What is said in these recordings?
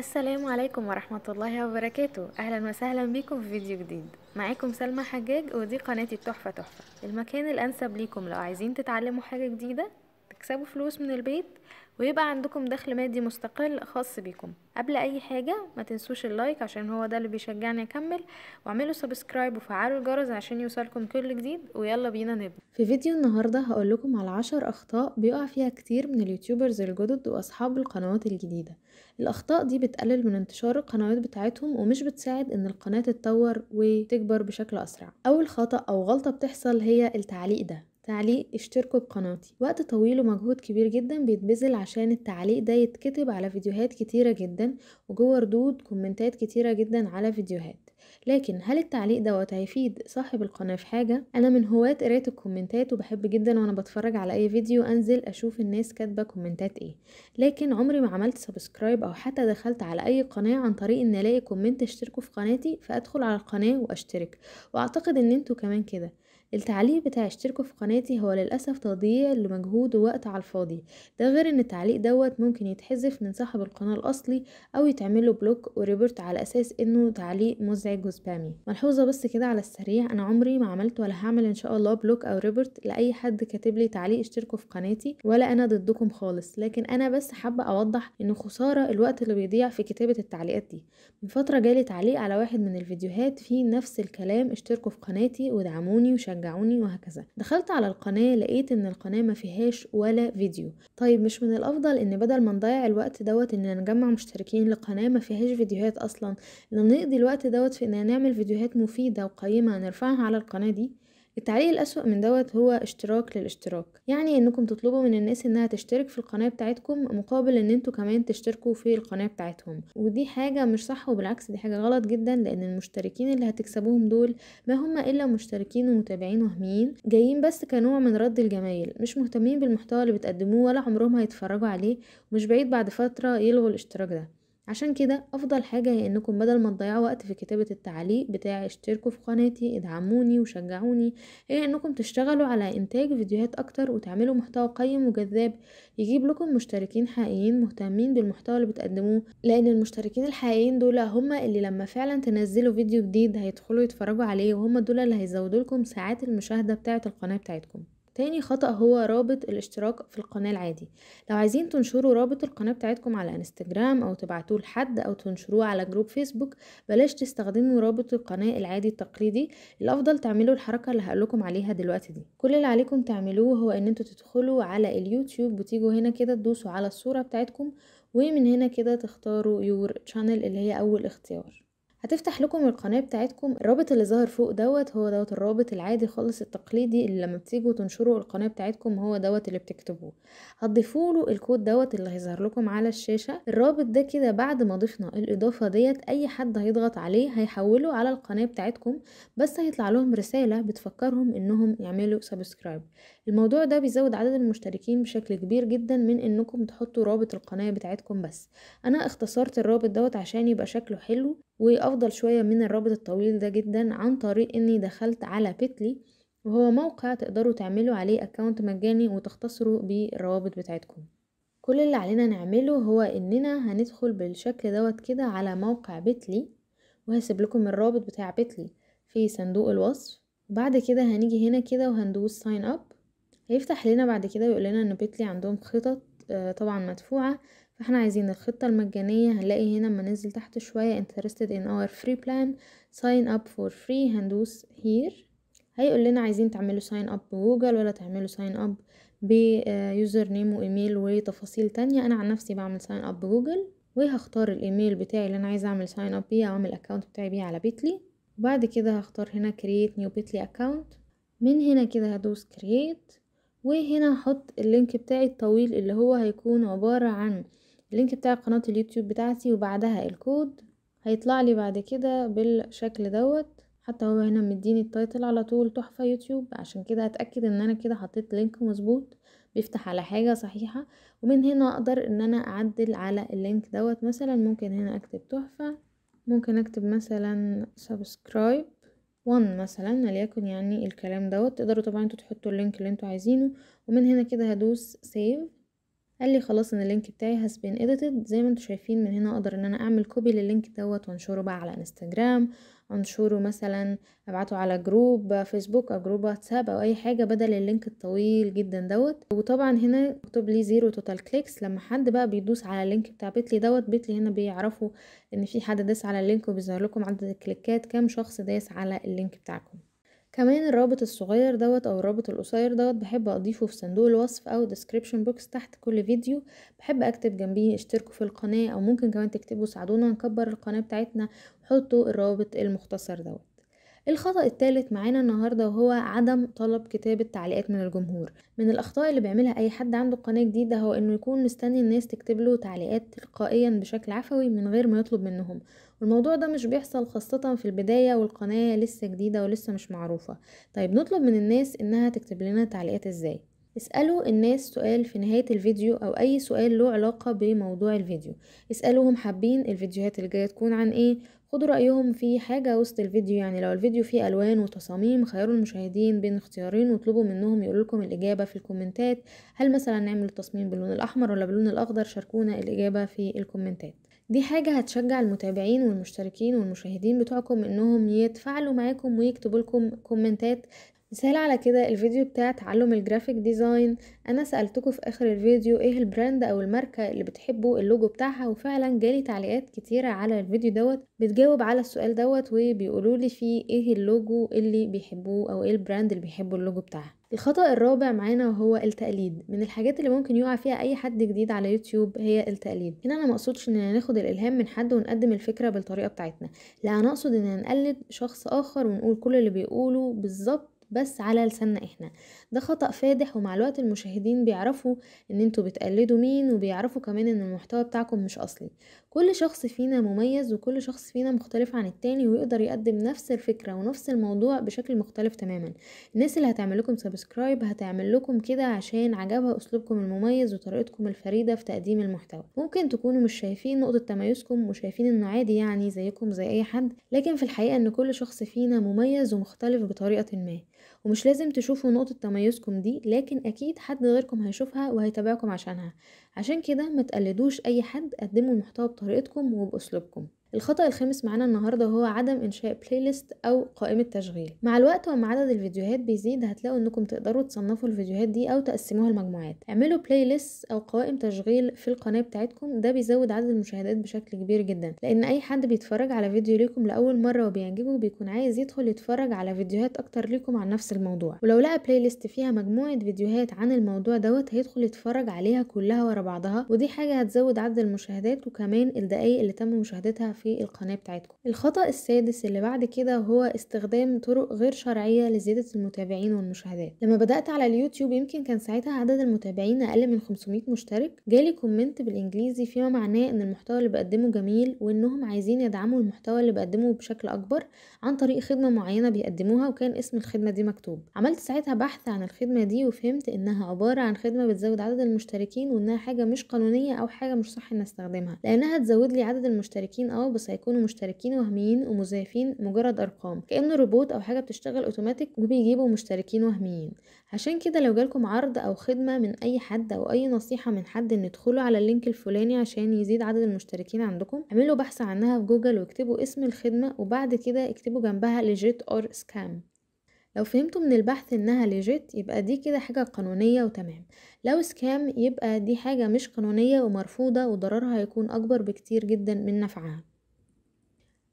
السلام عليكم ورحمة الله وبركاته أهلا وسهلا بكم في فيديو جديد معاكم سلمى حجاج ودي قناتي التحفة تحفة المكان الأنسب ليكم لو عايزين تتعلموا حاجة جديدة تكسبوا فلوس من البيت ويبقى عندكم دخل مادي مستقل خاص بيكم قبل اي حاجة ما تنسوش اللايك عشان هو ده اللي بيشجعني اكمل واعملوا سبسكرايب وفعلوا الجرس عشان يوصلكم كل جديد ويلا بينا نبدأ في فيديو النهاردة هقول لكم على عشر اخطاء بيقع فيها كتير من اليوتيوبرز الجدد واصحاب القنوات الجديدة الاخطاء دي بتقلل من انتشار القنوات بتاعتهم ومش بتساعد ان القناة تتطور وتكبر بشكل اسرع اول خطأ او غلطة بتحصل هي التعليق ده تعليق اشتركوا بقناتي وقت طويل ومجهود كبير جدا بيتبذل عشان التعليق ده يتكتب على فيديوهات كتيرة جدا وجوه ردود كومنتات كتيرة جدا على فيديوهات لكن هل التعليق دوت هيفيد صاحب القناة في حاجة؟ أنا من هواة قراية الكومنتات وبحب جدا وأنا بتفرج على أي فيديو أنزل أشوف الناس كاتبة كومنتات إيه لكن عمري ما عملت سبسكرايب أو حتى دخلت على أي قناة عن طريق إن ألاقي كومنت اشتركوا في قناتي فأدخل على القناة وأشترك وأعتقد إن أنتوا كمان كده التعليق بتاع اشتركوا في قناتي هو للأسف تضييع لمجهود ووقت على الفاضي ده غير ان التعليق دوت ممكن يتحذف من صاحب القناة الأصلي أو يتعمله بلوك وريبورت على أساس انه تعليق مزعج وسبامي ملحوظة بس كده على السريع أنا عمري ما عملت ولا هعمل ان شاء الله بلوك أو ريبورت لأي حد كاتب لي تعليق اشتركوا في قناتي ولا أنا ضدكم خالص لكن أنا بس حابة أوضح ان خسارة الوقت اللي بيضيع في كتابة التعليقات دي من فترة جالي تعليق على واحد من الفيديوهات فيه نفس الكلام اشتركوا في قناتي ودعموني وشجعوني يشجعوني وهكذا دخلت على القناة لقيت ان القناة ما فيهاش ولا فيديو طيب مش من الافضل ان بدل ما نضيع الوقت دوت اننا نجمع مشتركين لقناة ما فيهاش فيديوهات اصلا نقضي الوقت دوت في اننا نعمل فيديوهات مفيدة وقيمة نرفعها على القناة دي التعليق الأسوأ من دوت هو اشتراك للاشتراك يعني انكم تطلبوا من الناس انها تشترك في القناة بتاعتكم مقابل ان انتوا كمان تشتركوا في القناة بتاعتهم ودي حاجة مش صح وبالعكس دي حاجة غلط جدا لان المشتركين اللي هتكسبوهم دول ما هم الا مشتركين ومتابعين وهميين جايين بس كنوع من رد الجمايل مش مهتمين بالمحتوى اللي بتقدموه ولا عمرهم هيتفرجوا عليه ومش بعيد بعد فترة يلغوا الاشتراك ده عشان كده افضل حاجة هي انكم بدل ما تضيعوا وقت في كتابة التعليق بتاع اشتركوا في قناتي ادعموني وشجعوني هي انكم تشتغلوا على انتاج فيديوهات اكتر وتعملوا محتوى قيم وجذاب يجيب لكم مشتركين حقيقيين مهتمين بالمحتوى اللي بتقدموه لان المشتركين الحقيقيين دول هما اللي لما فعلا تنزلوا فيديو جديد هيدخلوا يتفرجوا عليه وهما دول اللي هيزودوا لكم ساعات المشاهدة بتاعة القناة بتاعتكم تاني خطأ هو رابط الاشتراك في القناة العادي لو عايزين تنشروا رابط القناة بتاعتكم على انستجرام او تبعتوه لحد او تنشروه على جروب فيسبوك بلاش تستخدموا رابط القناة العادي التقليدي الافضل تعملوا الحركة اللي هقولكم عليها دلوقتي دي كل اللي عليكم تعملوه هو ان انتوا تدخلوا على اليوتيوب وتيجوا هنا كده تدوسوا على الصورة بتاعتكم ومن هنا كده تختاروا يور شانل اللي هي اول اختيار هتفتح لكم القناة بتاعتكم الرابط اللي ظاهر فوق دوت هو دوت الرابط العادي خالص التقليدي اللي لما بتيجوا تنشروا القناة بتاعتكم هو دوت اللي بتكتبوه هتضيفوا له الكود دوت اللي هيظهر لكم على الشاشة الرابط ده كده بعد ما ضفنا الاضافة ديت اي حد هيضغط عليه هيحوله على القناة بتاعتكم بس هيطلع لهم رسالة بتفكرهم انهم يعملوا سبسكرايب الموضوع ده بيزود عدد المشتركين بشكل كبير جدا من انكم تحطوا رابط القناة بتاعتكم بس انا اختصرت الرابط دوت عشان يبقى شكله حلو وافضل شوية من الرابط الطويل ده جدا عن طريق اني دخلت على بيتلي وهو موقع تقدروا تعملوا عليه اكونت مجاني وتختصروا بالروابط بتاعتكم كل اللي علينا نعمله هو اننا هندخل بالشكل دوت كده على موقع بيتلي وهسيب لكم الرابط بتاع بيتلي في صندوق الوصف وبعد كده هنيجي هنا كده وهندوس ساين اب هيفتح لنا بعد كده ويقول لنا ان بيتلي عندهم خطط آه، طبعا مدفوعة فاحنا عايزين الخطة المجانية هنلاقي هنا اما ننزل تحت شوية interested in our free plan sign up for free هندوس here هيقول لنا عايزين تعملوا sign up بجوجل ولا تعملوا sign up بيوزر نيم آه، وايميل وتفاصيل تانية انا عن نفسي بعمل sign up بجوجل وهختار الايميل بتاعي اللي انا عايزة اعمل sign up بيه او اعمل account بتاعي بيه على بيتلي وبعد كده هختار هنا create new bitly account من هنا كده هدوس create وهنا هحط اللينك بتاعي الطويل اللي هو هيكون عبارة عن اللينك بتاع قناة اليوتيوب بتاعتي وبعدها الكود هيطلع لي بعد كده بالشكل دوت حتى هو هنا مديني التايتل على طول تحفة يوتيوب عشان كده هتأكد ان انا كده حطيت لينك مظبوط بيفتح على حاجة صحيحة ومن هنا اقدر ان انا اعدل على اللينك دوت مثلا ممكن هنا اكتب تحفة ممكن اكتب مثلا سبسكرايب وان مثلا وليكن يعني الكلام دوت تقدروا طبعا انتوا تحطوا اللينك اللي انتوا عايزينه ومن هنا كده هدوس سيف قال لي خلاص ان اللينك بتاعي هسبين اديتد زي ما انتم شايفين من هنا اقدر ان انا اعمل كوبي لللينك دوت وانشره بقى على انستجرام انشره مثلا ابعته على جروب فيسبوك او جروب واتساب او اي حاجه بدل اللينك الطويل جدا دوت وطبعا هنا مكتوب لي زيرو توتال كليكس لما حد بقى بيدوس على اللينك بتاع بيتلي دوت بيتلي هنا بيعرفوا ان في حد داس على اللينك وبيظهر لكم عدد الكليكات كام شخص داس على اللينك بتاعكم كمان الرابط الصغير دوت او الرابط القصير دوت بحب اضيفه في صندوق الوصف او ديسكريبشن بوكس تحت كل فيديو بحب اكتب جنبيه اشتركوا في القناة او ممكن كمان تكتبوا ساعدونا نكبر القناة بتاعتنا وحطوا الرابط المختصر دوت الخطأ الثالث معانا النهاردة وهو عدم طلب كتابة تعليقات من الجمهور من الأخطاء اللي بيعملها أي حد عنده قناة جديدة هو إنه يكون مستني الناس تكتب له تعليقات تلقائيا بشكل عفوي من غير ما يطلب منهم والموضوع ده مش بيحصل خاصة في البداية والقناة لسه جديدة ولسه مش معروفة طيب نطلب من الناس انها تكتب لنا تعليقات ازاي اسألوا الناس سؤال في نهاية الفيديو أو أي سؤال له علاقة بموضوع الفيديو اسألوهم حابين الفيديوهات اللي جاية تكون عن ايه خدوا رأيهم في حاجة وسط الفيديو يعني لو الفيديو فيه ألوان وتصاميم خيروا المشاهدين بين اختيارين واطلبوا منهم يقولوا لكم الإجابة في الكومنتات هل مثلا نعمل التصميم باللون الأحمر ولا باللون الأخضر شاركونا الإجابة في الكومنتات دي حاجة هتشجع المتابعين والمشتركين والمشاهدين بتوعكم انهم يتفاعلوا معاكم ويكتبوا لكم كومنتات مثال على كده الفيديو بتاع تعلم الجرافيك ديزاين انا سألتكم في اخر الفيديو ايه البراند او الماركة اللي بتحبوا اللوجو بتاعها وفعلا جالي تعليقات كتيرة على الفيديو دوت بتجاوب على السؤال دوت وبيقولولي فيه ايه اللوجو اللي بيحبوه او ايه البراند اللي بيحبوا اللوجو بتاعها الخطأ الرابع معانا وهو التقليد من الحاجات اللي ممكن يقع فيها اي حد جديد على يوتيوب هي التقليد هنا انا مقصودش اننا ناخد الالهام من حد ونقدم الفكره بالطريقه بتاعتنا لا انا اقصد اننا نقلد شخص اخر ونقول كل اللي بيقوله بالظبط بس على لساننا احنا ده خطأ فادح ومع الوقت المشاهدين بيعرفوا ان انتوا بتقلدوا مين وبيعرفوا كمان ان المحتوى بتاعكم مش اصلي كل شخص فينا مميز وكل شخص فينا مختلف عن التاني ويقدر يقدم نفس الفكرة ونفس الموضوع بشكل مختلف تماما الناس اللي هتعمل لكم سبسكرايب هتعمل لكم كده عشان عجبها اسلوبكم المميز وطريقتكم الفريدة في تقديم المحتوى ممكن تكونوا مش شايفين نقطة تميزكم وشايفين انه عادي يعني زيكم زي اي حد لكن في الحقيقة ان كل شخص فينا مميز ومختلف بطريقة ما ومش لازم تشوفوا نقطة تميزكم دي لكن اكيد حد غيركم هيشوفها وهيتابعكم عشانها عشان كده ما تقلدوش اي حد قدموا المحتوى بطريقتكم وباسلوبكم الخطأ الخامس معانا النهاردة هو عدم إنشاء بلاي ليست أو قائمة تشغيل مع الوقت ومع عدد الفيديوهات بيزيد هتلاقوا إنكم تقدروا تصنفوا الفيديوهات دي أو تقسموها لمجموعات اعملوا بلاي ليست أو قوائم تشغيل في القناة بتاعتكم ده بيزود عدد المشاهدات بشكل كبير جدا لأن أي حد بيتفرج على فيديو ليكم لأول مرة وبيعجبه بيكون عايز يدخل يتفرج على فيديوهات أكتر ليكم عن نفس الموضوع ولو لقى بلاي ليست فيها مجموعة فيديوهات عن الموضوع دوت هيدخل يتفرج عليها كلها ورا بعضها ودي حاجة هتزود عدد المشاهدات وكمان الدقايق اللي تم مشاهدتها في القناة بتاعتكم الخطأ السادس اللي بعد كده هو استخدام طرق غير شرعية لزيادة المتابعين والمشاهدات لما بدأت على اليوتيوب يمكن كان ساعتها عدد المتابعين أقل من 500 مشترك جالي كومنت بالإنجليزي فيما معناه إن المحتوى اللي بقدمه جميل وإنهم عايزين يدعموا المحتوى اللي بقدمه بشكل أكبر عن طريق خدمة معينة بيقدموها وكان اسم الخدمة دي مكتوب عملت ساعتها بحث عن الخدمة دي وفهمت إنها عبارة عن خدمة بتزود عدد المشتركين وإنها حاجة مش قانونية أو حاجة مش صح إن استخدمها لأنها تزود لي عدد المشتركين اه بس هيكونوا مشتركين وهميين ومزيفين مجرد ارقام كانه روبوت او حاجه بتشتغل اوتوماتيك وبيجيبوا مشتركين وهميين عشان كده لو جالكم عرض او خدمه من اي حد او اي نصيحه من حد ان ادخلوا على اللينك الفلاني عشان يزيد عدد المشتركين عندكم اعملوا بحث عنها في جوجل واكتبوا اسم الخدمه وبعد كده اكتبوا جنبها ليجيت اور سكام لو فهمتوا من البحث انها ليجيت يبقى دي كده حاجة قانونية وتمام لو سكام يبقى دي حاجة مش قانونية ومرفوضة وضررها هيكون اكبر بكتير جدا من نفعها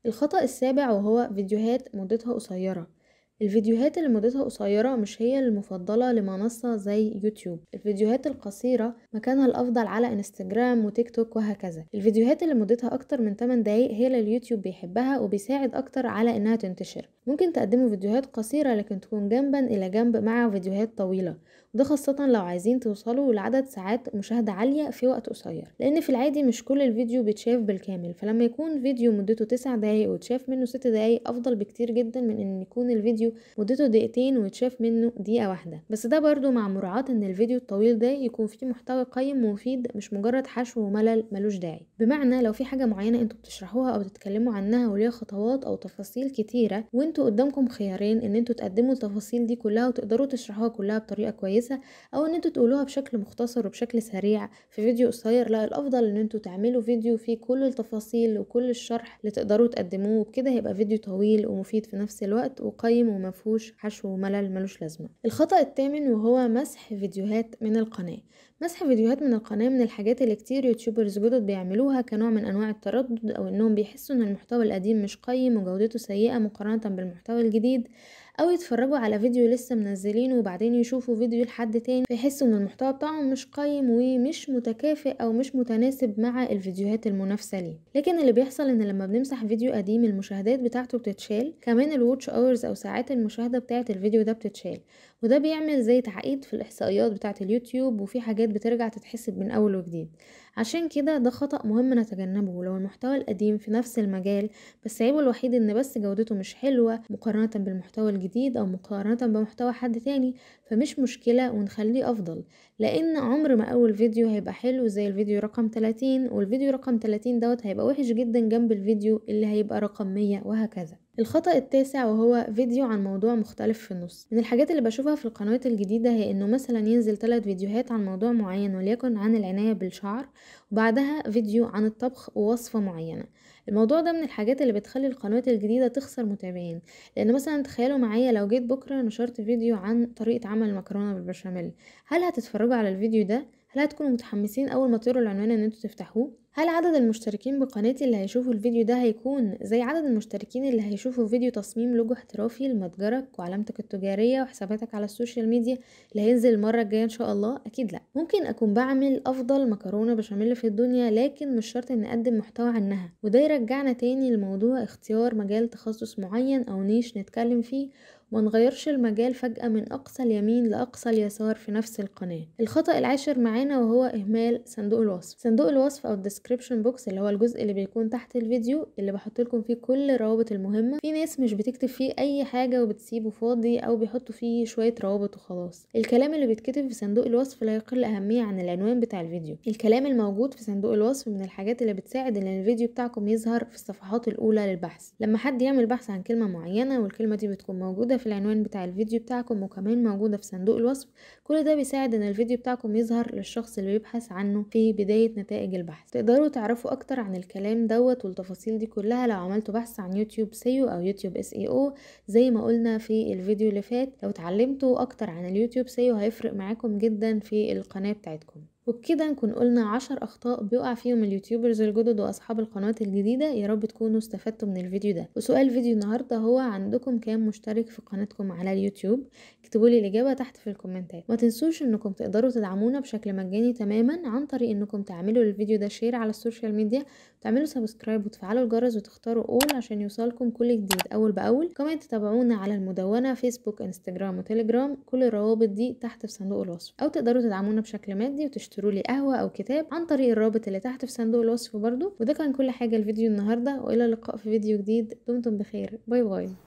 الخطأ السابع وهو فيديوهات مدتها قصيرة الفيديوهات اللي مدتها قصيرة مش هي المفضلة لمنصة زي يوتيوب الفيديوهات القصيرة مكانها الأفضل على انستجرام وتيك توك وهكذا الفيديوهات اللي مدتها أكتر من 8 دقايق هي اللي اليوتيوب بيحبها وبيساعد أكتر على إنها تنتشر ممكن تقدموا فيديوهات قصيرة لكن تكون جنبا إلى جنب مع فيديوهات طويلة وده خاصة لو عايزين توصلوا لعدد ساعات مشاهدة عالية في وقت قصير لأن في العادي مش كل الفيديو بيتشاف بالكامل فلما يكون فيديو مدته 9 دقايق وتشاف منه 6 دقايق أفضل بكتير جدا من إن يكون الفيديو فيديو مدته دقيقتين ويتشاف منه دقيقة واحدة بس ده برضو مع مراعاة ان الفيديو الطويل ده يكون فيه محتوى قيم ومفيد مش مجرد حشو وملل ملوش داعي بمعنى لو في حاجة معينة انتوا بتشرحوها او بتتكلموا عنها وليها خطوات او تفاصيل كتيرة وانتوا قدامكم خيارين ان انتوا تقدموا التفاصيل دي كلها وتقدروا تشرحوها كلها بطريقة كويسة او ان انتوا تقولوها بشكل مختصر وبشكل سريع في فيديو قصير لا الافضل ان انتوا تعملوا فيديو فيه كل التفاصيل وكل الشرح اللي تقدروا تقدموه وبكده هيبقى فيديو طويل ومفيد في نفس الوقت وقيم ومفهوش حشو وملل ملوش لازمة الخطأ الثامن وهو مسح فيديوهات من القناة مسح فيديوهات من القناة من الحاجات اللي كتير يوتيوبرز جدد بيعملوها كنوع من أنواع التردد أو إنهم بيحسوا إن المحتوى القديم مش قيم وجودته سيئة مقارنة بالمحتوى الجديد أو يتفرجوا على فيديو لسه منزلينه وبعدين يشوفوا فيديو لحد تاني فيحسوا إن المحتوى بتاعهم مش قيم ومش متكافئ أو مش متناسب مع الفيديوهات المنافسة ليه لكن اللي بيحصل إن لما بنمسح فيديو قديم المشاهدات بتاعته بتتشال كمان الواتش أورز أو ساعات المشاهدة بتاعة الفيديو ده بتتشال وده بيعمل زي تعقيد في الاحصائيات بتاعه اليوتيوب وفي حاجات بترجع تتحسب من اول وجديد عشان كده ده خطأ مهم نتجنبه لو المحتوى القديم في نفس المجال بس عيبه الوحيد ان بس جودته مش حلوه مقارنه بالمحتوى الجديد او مقارنه بمحتوى حد تاني فمش مشكله ونخليه افضل لان عمر ما اول فيديو هيبقى حلو زي الفيديو رقم 30 والفيديو رقم 30 دوت هيبقى وحش جدا جنب الفيديو اللي هيبقى رقم 100 وهكذا الخطأ التاسع وهو فيديو عن موضوع مختلف في النص من الحاجات اللي بشوفها في القنوات الجديدة هي انه مثلا ينزل ثلاث فيديوهات عن موضوع معين وليكن عن العناية بالشعر وبعدها فيديو عن الطبخ ووصفة معينة الموضوع ده من الحاجات اللي بتخلي القنوات الجديدة تخسر متابعين لان مثلا تخيلوا معايا لو جيت بكرة نشرت فيديو عن طريقة عمل المكرونة بالبشاميل هل هتتفرجوا على الفيديو ده هل هتكونوا متحمسين اول ما تقروا العنوان ان انتوا تفتحوه هل عدد المشتركين بقناتي اللي هيشوفوا الفيديو ده هيكون زي عدد المشتركين اللي هيشوفوا فيديو تصميم لوجو احترافي لمتجرك وعلامتك التجارية وحساباتك على السوشيال ميديا اللي هينزل المرة الجاية ان شاء الله اكيد لا ممكن اكون بعمل افضل مكرونة بشاميل في الدنيا لكن مش شرط اني اقدم محتوى عنها وده يرجعنا تاني لموضوع اختيار مجال تخصص معين او نيش نتكلم فيه وما نغيرش المجال فجأة من أقصى اليمين لأقصى اليسار في نفس القناة الخطأ العاشر معانا وهو إهمال صندوق الوصف صندوق الوصف أو الديسكريبشن بوكس اللي هو الجزء اللي بيكون تحت الفيديو اللي بحط لكم فيه كل الروابط المهمة في ناس مش بتكتب فيه أي حاجة وبتسيبه فاضي أو بيحطوا فيه شوية روابط وخلاص الكلام اللي بيتكتب في صندوق الوصف لا يقل أهمية عن العنوان بتاع الفيديو الكلام الموجود في صندوق الوصف من الحاجات اللي بتساعد إن الفيديو بتاعكم يظهر في الصفحات الأولى للبحث لما حد يعمل بحث عن كلمة معينة والكلمة دي بتكون موجودة موجودة في العنوان بتاع الفيديو بتاعكم وكمان موجودة في صندوق الوصف كل ده بيساعد ان الفيديو بتاعكم يظهر للشخص اللي بيبحث عنه في بداية نتائج البحث تقدروا تعرفوا اكتر عن الكلام دوت والتفاصيل دي كلها لو عملتوا بحث عن يوتيوب سيو او يوتيوب اس اي او زي ما قلنا في الفيديو اللي فات لو اتعلمتوا اكتر عن اليوتيوب سيو هيفرق معاكم جدا في القناة بتاعتكم وبكده نكون قلنا عشر أخطاء بيقع فيهم اليوتيوبرز الجدد وأصحاب القنوات الجديدة يا رب تكونوا استفدتوا من الفيديو ده وسؤال فيديو النهاردة هو عندكم كام مشترك في قناتكم على اليوتيوب اكتبوا لي الإجابة تحت في الكومنتات ما تنسوش انكم تقدروا تدعمونا بشكل مجاني تماما عن طريق انكم تعملوا الفيديو ده شير على السوشيال ميديا تعملوا سبسكرايب وتفعلوا الجرس وتختاروا اول عشان يوصلكم كل جديد اول باول كمان تتابعونا على المدونة فيسبوك انستجرام وتليجرام كل الروابط دي تحت في صندوق الوصف او تقدروا تدعمونا بشكل مادي وتشتروا تشتروا لي قهوه او كتاب عن طريق الرابط اللي تحت في صندوق الوصف برضو وده كان كل حاجه الفيديو النهارده والى اللقاء في فيديو جديد دمتم بخير باي باي